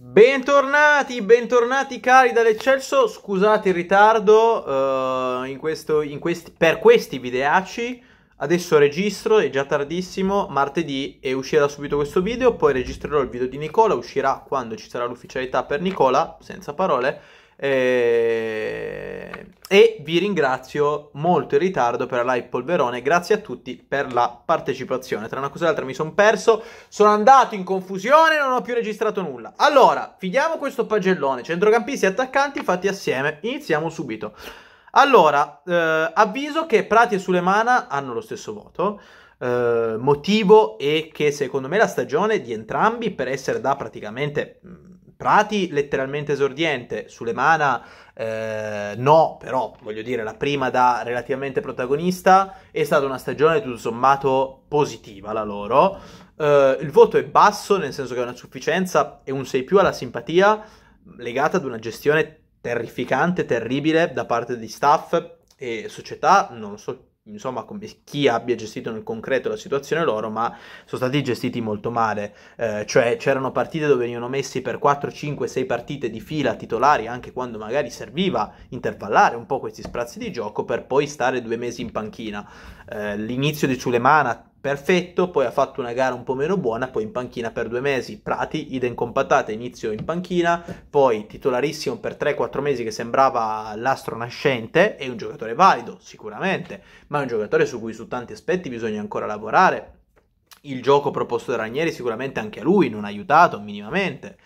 Bentornati, bentornati cari dall'Eccelso, scusate il ritardo uh, in questo, in questi, per questi videacci, adesso registro, è già tardissimo, martedì e uscirà subito questo video, poi registrerò il video di Nicola, uscirà quando ci sarà l'ufficialità per Nicola, senza parole, eh, e vi ringrazio molto in ritardo per la live polverone. Grazie a tutti per la partecipazione. Tra una cosa e l'altra mi sono perso. Sono andato in confusione e non ho più registrato nulla. Allora, fidiamo questo pagellone. Centrocampisti e attaccanti fatti assieme. Iniziamo subito. Allora, eh, avviso che Prati e Sulemana hanno lo stesso voto. Eh, motivo è che secondo me la stagione di entrambi, per essere da praticamente mm, Prati letteralmente esordiente, Sulemana eh, no, però voglio dire la prima da relativamente protagonista, è stata una stagione tutto sommato positiva la loro, eh, il voto è basso nel senso che è una sufficienza e un 6 più alla simpatia legata ad una gestione terrificante, terribile da parte di staff e società, non so insomma come chi abbia gestito nel concreto la situazione loro, ma sono stati gestiti molto male, eh, cioè c'erano partite dove venivano messi per 4, 5, 6 partite di fila titolari anche quando magari serviva intervallare un po' questi sprazzi di gioco per poi stare due mesi in panchina. Eh, l'inizio di Sulemana perfetto, poi ha fatto una gara un po' meno buona, poi in panchina per due mesi, Prati, idem con patata, inizio in panchina, poi titolarissimo per 3-4 mesi che sembrava l'astro nascente, è un giocatore valido sicuramente, ma è un giocatore su cui su tanti aspetti bisogna ancora lavorare. Il gioco proposto da Ranieri sicuramente anche a lui non ha aiutato minimamente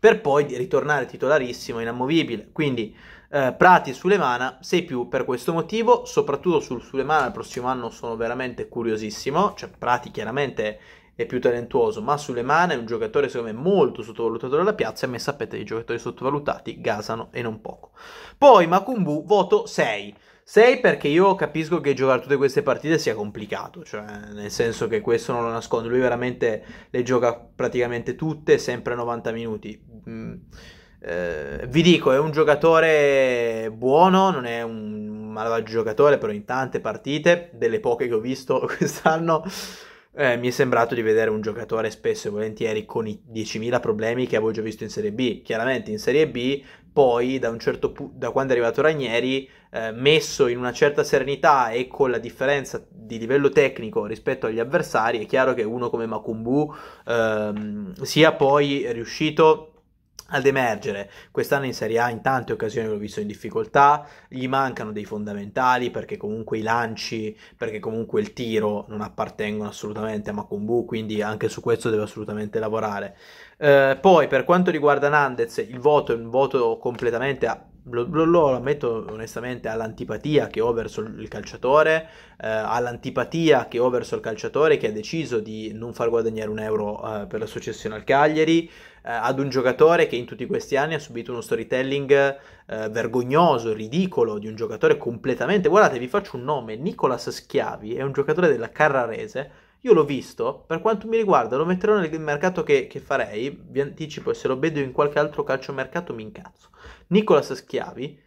per poi ritornare titolarissimo, inamovibile. Quindi eh, Prati Sulemana 6 più per questo motivo, soprattutto sul Sulemana il prossimo anno sono veramente curiosissimo, cioè Prati chiaramente è più talentuoso, ma Sulemana è un giocatore secondo me molto sottovalutato dalla piazza e a me sapete i giocatori sottovalutati gasano e non poco. Poi Makumbu voto 6. 6 perché io capisco che giocare tutte queste partite sia complicato, cioè nel senso che questo non lo nascondo, lui veramente le gioca praticamente tutte, sempre 90 minuti. Eh, vi dico, è un giocatore buono, non è un malvagio giocatore, però in tante partite, delle poche che ho visto quest'anno, eh, mi è sembrato di vedere un giocatore spesso e volentieri con i 10.000 problemi che avevo già visto in Serie B. Chiaramente in Serie B, poi da, certo pu- da quando è arrivato Ranieri, eh, messo in una certa serenità e con la differenza di livello tecnico rispetto agli avversari, è chiaro che uno come Makumbu ehm, sia poi riuscito ad emergere. Quest'anno in Serie A in tante occasioni l'ho visto in difficoltà, gli mancano dei fondamentali perché comunque i lanci, perché comunque il tiro non appartengono assolutamente a Makumbu, quindi anche su questo deve assolutamente lavorare. Eh, poi per quanto riguarda Nandez, il voto è un voto completamente a lo, lo, lo, ammetto onestamente, all'antipatia che ho verso il calciatore, eh, all'antipatia che ho verso il calciatore che ha deciso di non far guadagnare un euro eh, per la successione al Cagliari, eh, ad un giocatore che in tutti questi anni ha subito uno storytelling eh, vergognoso, ridicolo, di un giocatore completamente... Guardate, vi faccio un nome, Nicolas Schiavi, è un giocatore della Carrarese, io l'ho visto, per quanto mi riguarda lo metterò nel mercato che, che farei, vi anticipo, se lo vedo in qualche altro calciomercato mi incazzo Nicolas Schiavi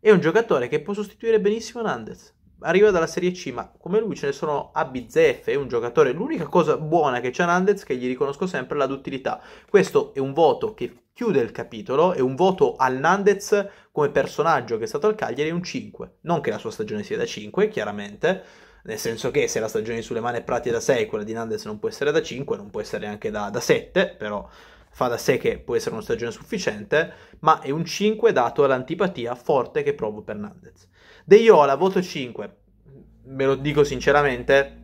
è un giocatore che può sostituire benissimo Nandez. Arriva dalla Serie C, ma come lui ce ne sono a bizzeffe, è un giocatore. L'unica cosa buona che c'è Nandez, che gli riconosco sempre, è la duttilità. Questo è un voto che chiude il capitolo, è un voto al Nandez come personaggio che è stato al Cagliari, un 5. Non che la sua stagione sia da 5, chiaramente, nel senso che se la stagione di Suleman è pratica da 6, quella di Nandez non può essere da 5, non può essere neanche da, da 7, però fa da sé che può essere una stagione sufficiente, ma è un 5 dato all'antipatia forte che provo per Nandez. De Iola, voto 5, me lo dico sinceramente,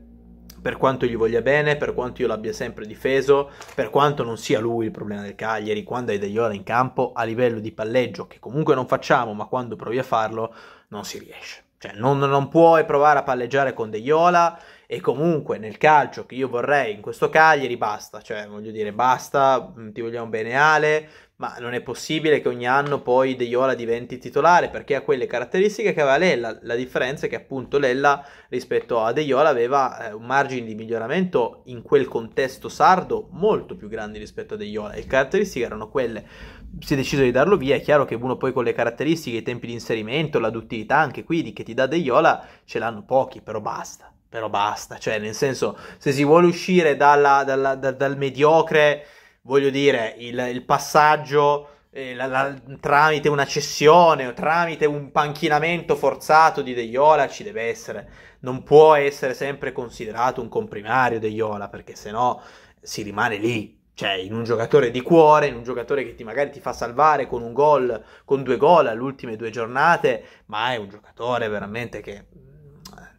per quanto gli voglia bene, per quanto io l'abbia sempre difeso, per quanto non sia lui il problema del Cagliari, quando hai De Deiola in campo a livello di palleggio, che comunque non facciamo, ma quando provi a farlo non si riesce. Cioè, non, non puoi provare a palleggiare con De Deiola e comunque nel calcio che io vorrei in questo Cagliari basta, cioè voglio dire basta, mm, ti vogliamo bene Ale, ma non è possibile che ogni anno poi De Iola diventi titolare perché ha quelle caratteristiche che aveva Lella, la differenza è che appunto Lella rispetto a De Iola aveva eh, un margine di miglioramento in quel contesto sardo molto più grande rispetto a De Iola e le caratteristiche erano quelle, si è deciso di darlo via, è chiaro che uno poi con le caratteristiche, i tempi di inserimento, la duttilità anche qui di che ti dà De Iola ce l'hanno pochi, però basta però basta, cioè nel senso se si vuole uscire dalla, dalla, da, dal mediocre, voglio dire, il, il passaggio eh, la, la, tramite una cessione o tramite un panchinamento forzato di Deiola ci deve essere, non può essere sempre considerato un comprimario Deiola perché sennò si rimane lì. Cioè, in un giocatore di cuore, in un giocatore che ti magari ti fa salvare con un gol, con due gol all'ultime due giornate, ma è un giocatore veramente che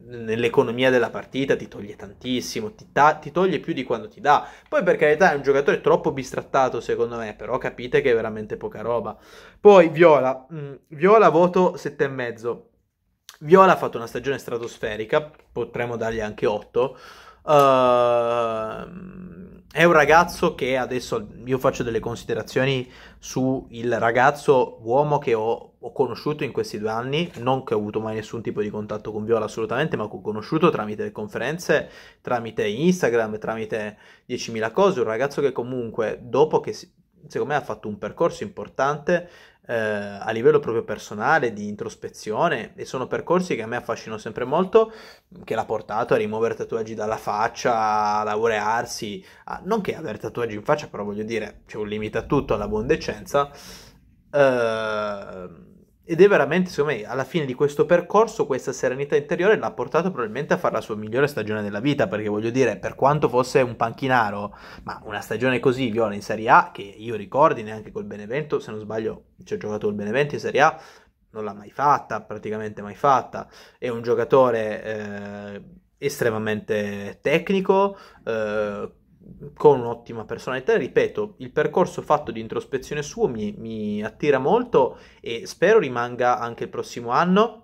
nell'economia della partita ti toglie tantissimo, ti, ta- ti, toglie più di quanto ti dà. Poi per carità è un giocatore troppo bistrattato secondo me, però capite che è veramente poca roba. Poi Viola, mh, mm, Viola voto 7,5. Viola ha fatto una stagione stratosferica, potremmo dargli anche 8. Ehm... Uh è un ragazzo che adesso io faccio delle considerazioni su il ragazzo uomo che ho, ho, conosciuto in questi due anni, non che ho avuto mai nessun tipo di contatto con Viola assolutamente, ma che ho conosciuto tramite le conferenze, tramite Instagram, tramite 10.000 cose, un ragazzo che comunque dopo che si, secondo me ha fatto un percorso importante, eh, a livello proprio personale, di introspezione e sono percorsi che a me affascinano sempre molto, che l'ha portato a rimuovere tatuaggi dalla faccia, a laurearsi, a... non che avere tatuaggi in faccia, però voglio dire, c'è un limite a tutto, alla buona decenza. Eh, ed è veramente, secondo me, alla fine di questo percorso, questa serenità interiore l'ha portato probabilmente a fare la sua migliore stagione della vita, perché voglio dire, per quanto fosse un panchinaro, ma una stagione così viola in Serie A, che io ricordi neanche col Benevento, se non sbaglio ci ha giocato col Benevento in Serie A, non l'ha mai fatta, praticamente mai fatta, è un giocatore eh, estremamente tecnico, eh, con un'ottima personalità. Ripeto, il percorso fatto di introspezione suo mi, mi attira molto e spero rimanga anche il prossimo anno.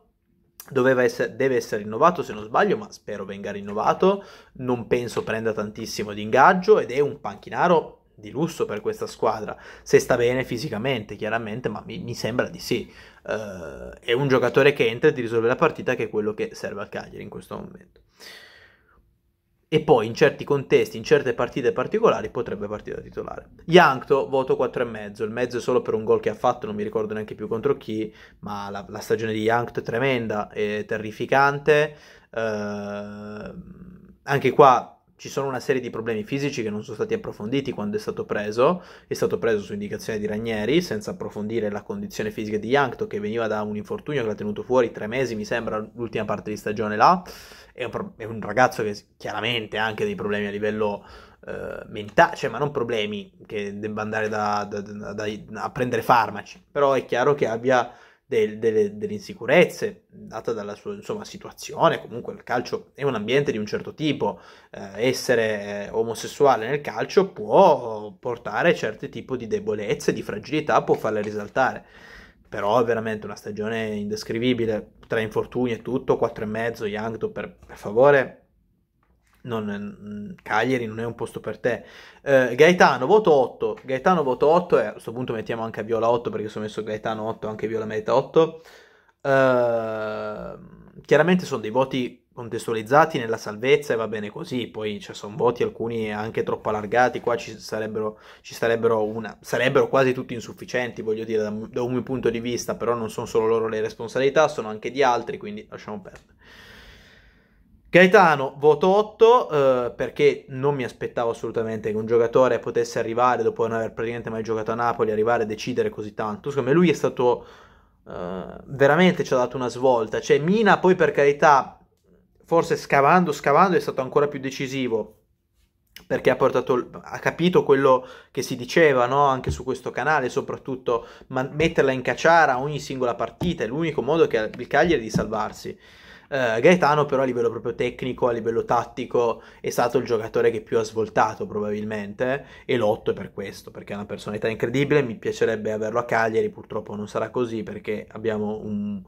Essere, deve essere rinnovato se non sbaglio, ma spero venga rinnovato. Non penso prenda tantissimo di ingaggio ed è un panchinaro di lusso per questa squadra. Se sta bene fisicamente, chiaramente, ma mi, mi sembra di sì. Uh, è un giocatore che entra e ti risolve la partita, che è quello che serve al Cagliari in questo momento e poi in certi contesti, in certe partite particolari, potrebbe partire da titolare. Yankto, voto 4,5, il mezzo è solo per un gol che ha fatto, non mi ricordo neanche più contro chi, ma la, la stagione di Yankto è tremenda, è terrificante. Eh, anche qua ci sono una serie di problemi fisici che non sono stati approfonditi quando è stato preso, è stato preso su indicazione di Ranieri senza approfondire la condizione fisica di Yankto che veniva da un infortunio che l'ha tenuto fuori tre mesi mi sembra l'ultima parte di stagione là, è un, pro- è un ragazzo che chiaramente ha anche dei problemi a livello eh, mentale, cioè ma non problemi che debba andare da, da, da, a prendere farmaci, però è chiaro che abbia del, delle, delle, insicurezze data dalla sua insomma, situazione, comunque il calcio è un ambiente di un certo tipo, eh, essere eh, omosessuale nel calcio può portare certi tipi di debolezze, di fragilità, può farle risaltare. Però è veramente una stagione indescrivibile, tra infortuni e tutto, 4,5 Young, per, per favore, non, mm, Cagliari non è un posto per te. Eh, Gaetano, voto 8. Gaetano, voto 8. E a questo punto mettiamo anche a Viola 8 perché sono messo Gaetano 8, anche Viola merita 8. Eh, chiaramente sono dei voti contestualizzati nella salvezza e va bene così. Poi cioè, sono voti alcuni anche troppo allargati. Qua ci sarebbero, ci sarebbero, una, sarebbero quasi tutti insufficienti, voglio dire, da, da un mio punto di vista. Però non sono solo loro le responsabilità, sono anche di altri, quindi lasciamo perdere. Gaetano, voto 8 eh, perché non mi aspettavo assolutamente che un giocatore potesse arrivare dopo non aver praticamente mai giocato a Napoli, arrivare a decidere così tanto. Secondo me lui è stato eh, veramente ci ha dato una svolta. Cioè Mina poi per carità, forse scavando, scavando è stato ancora più decisivo perché ha, portato, ha capito quello che si diceva no? anche su questo canale, soprattutto man- metterla in cacciara ogni singola partita è l'unico modo che ha il Cagliari di salvarsi. Eh, Gaetano però a livello proprio tecnico, a livello tattico è stato il giocatore che più ha svoltato probabilmente e lotto per questo perché è una personalità incredibile, mi piacerebbe averlo a Cagliari, purtroppo non sarà così perché abbiamo un,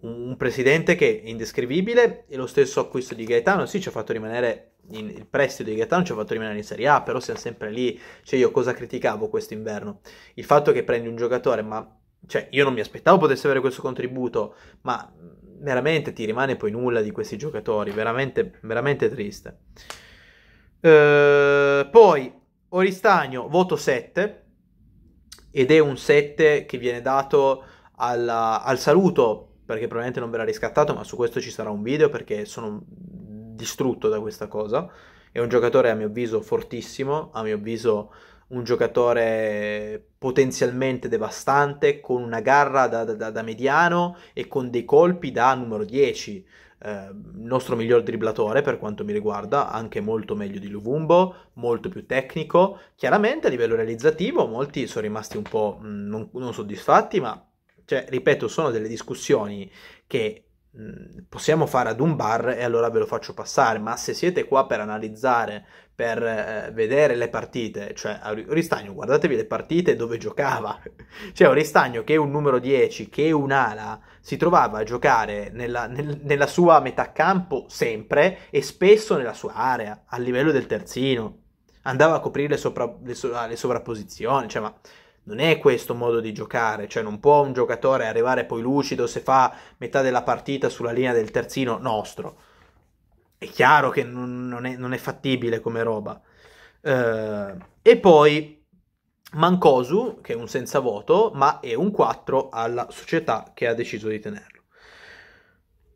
un presidente che è indescrivibile e lo stesso acquisto di Gaetano sì ci ha fatto rimanere in, il prestito di Gaetano ci ha fatto rimanere in Serie A però siamo sempre lì cioè io cosa criticavo quest'inverno il fatto che prendi un giocatore ma cioè io non mi aspettavo potesse avere questo contributo ma veramente ti rimane poi nulla di questi giocatori, veramente, veramente triste. Eh, poi Oristagno, voto 7, ed è un 7 che viene dato alla, al saluto, perché probabilmente non verrà riscattato, ma su questo ci sarà un video perché sono distrutto da questa cosa. È un giocatore a mio avviso fortissimo, a mio avviso un giocatore potenzialmente devastante, con una garra da, da, da mediano e con dei colpi da numero 10. Eh, nostro miglior dribblatore per quanto mi riguarda, anche molto meglio di Luvumbo, molto più tecnico. Chiaramente a livello realizzativo molti sono rimasti un po' mm, non, non soddisfatti, ma cioè, ripeto, sono delle discussioni che possiamo fare ad un bar e allora ve lo faccio passare, ma se siete qua per analizzare, per eh, vedere le partite, cioè Oristagno guardatevi le partite dove giocava, cioè Oristagno che è un numero 10, che è un'ala, si trovava a giocare nella, nel, nella sua metà campo sempre e spesso nella sua area, a livello del terzino, andava a coprire le, sopra, le, so, le sovrapposizioni, cioè ma non è questo modo di giocare, cioè non può un giocatore arrivare poi lucido se fa metà della partita sulla linea del terzino nostro. È chiaro che non, non, è, non è, fattibile come roba. Eh, e poi Mancosu, che è un senza voto, ma è un 4 alla società che ha deciso di tenerlo.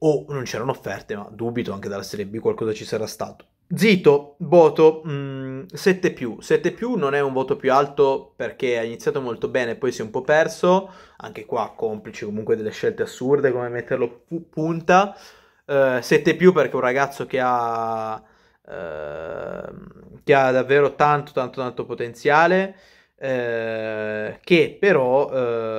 O non c'erano offerte, ma dubito anche dalla Serie B qualcosa ci sarà stato. Zito, voto mh, mm, 7 più. 7 più non è un voto più alto perché ha iniziato molto bene e poi si è un po' perso. Anche qua complici comunque delle scelte assurde come metterlo pu- punta. Uh, eh, 7 più perché è un ragazzo che ha, uh, che ha davvero tanto tanto tanto potenziale eh, che però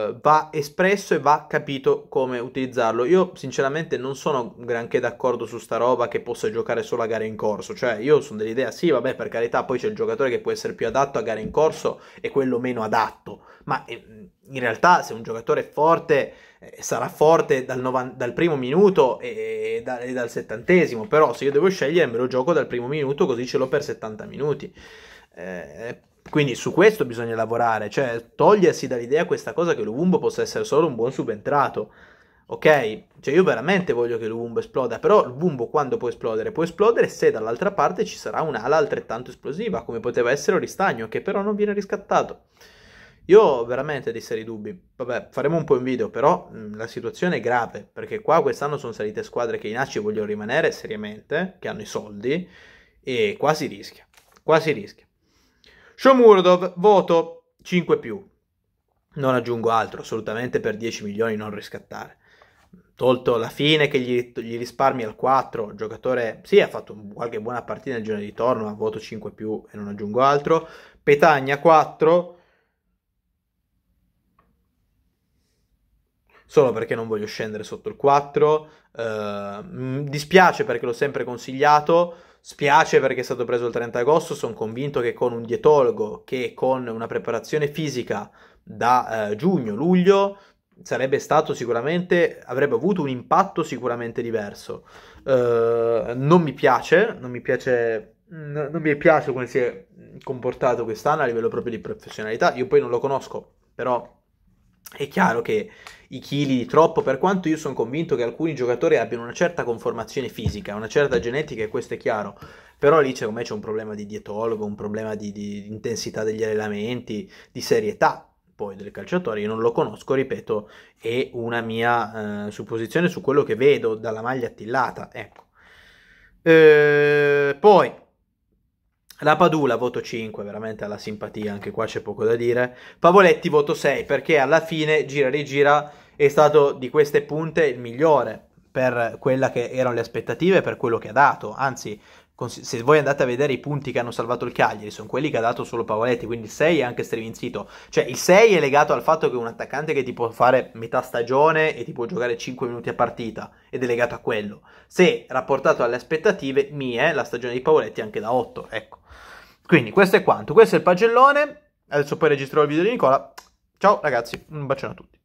eh, va espresso e va capito come utilizzarlo. Io sinceramente non sono granché d'accordo su sta roba che possa giocare solo a gare in corso, cioè io sono dell'idea sì, vabbè, per carità, poi c'è il giocatore che può essere più adatto a gare in corso e quello meno adatto, ma eh, in realtà se un giocatore è forte eh, sarà forte dal, dal primo minuto e, da- e, dal settantesimo, però se io devo scegliere me lo gioco dal primo minuto così ce l'ho per 70 minuti. Eh, quindi su questo bisogna lavorare, cioè togliersi dall'idea questa cosa che Luvumbo possa essere solo un buon subentrato. Ok? Cioè io veramente voglio che Luvumbo esploda, però Luvumbo quando può esplodere? Può esplodere se dall'altra parte ci sarà un'ala altrettanto esplosiva, come poteva essere Oristagno, che però non viene riscattato. Io ho veramente dei seri dubbi. Vabbè, faremo un po' in video, però mh, la situazione è grave, perché qua quest'anno sono salite squadre che i Acci vogliono rimanere seriamente, che hanno i soldi, e qua si rischia. Qua si rischia. Shomurodov, voto 5 più. Non aggiungo altro, assolutamente per 10 milioni non riscattare. Tolto la fine che gli, gli risparmi al 4, giocatore sì ha fatto qualche buona partita nel giorno di ritorno, ma voto 5 più e non aggiungo altro. Petagna 4, solo perché non voglio scendere sotto il 4. Uh, eh, dispiace perché l'ho sempre consigliato, Spiace perché è stato preso il 30 agosto, sono convinto che con un dietologo, che con una preparazione fisica da eh, giugno-luglio, sarebbe stato sicuramente, avrebbe avuto un impatto sicuramente diverso. Uh, non mi piace, non mi piace, n- mm, non mi piace come si è comportato quest'anno a livello proprio di professionalità. Io poi non lo conosco, però è chiaro che i chili di troppo, per quanto io sono convinto che alcuni giocatori abbiano una certa conformazione fisica, una certa genetica, e questo è chiaro, però lì secondo me c'è un problema di dietologo, un problema di, di intensità degli allenamenti, di serietà poi del calciatore, io non lo conosco, ripeto, è una mia eh, supposizione su quello che vedo dalla maglia attillata, ecco. Eh, poi la Padula voto 5, veramente alla simpatia, anche qua c'è poco da dire. Pavoletti voto 6 perché alla fine gira e rigira è stato di queste punte il migliore per quella che erano le aspettative, per quello che ha dato. Anzi, se voi andate a vedere i punti che hanno salvato il Cagliari, sono quelli che ha dato solo Pavoletti, quindi il 6 è anche strevinzito. Cioè il 6 è legato al fatto che un attaccante che ti può fare metà stagione e ti può giocare 5 minuti a partita, ed è legato a quello. Se rapportato alle aspettative mie, la stagione di Pavoletti è anche da 8, ecco. Quindi questo è quanto, questo è il pagellone, adesso poi registrerò il video di Nicola. Ciao ragazzi, un bacione a tutti.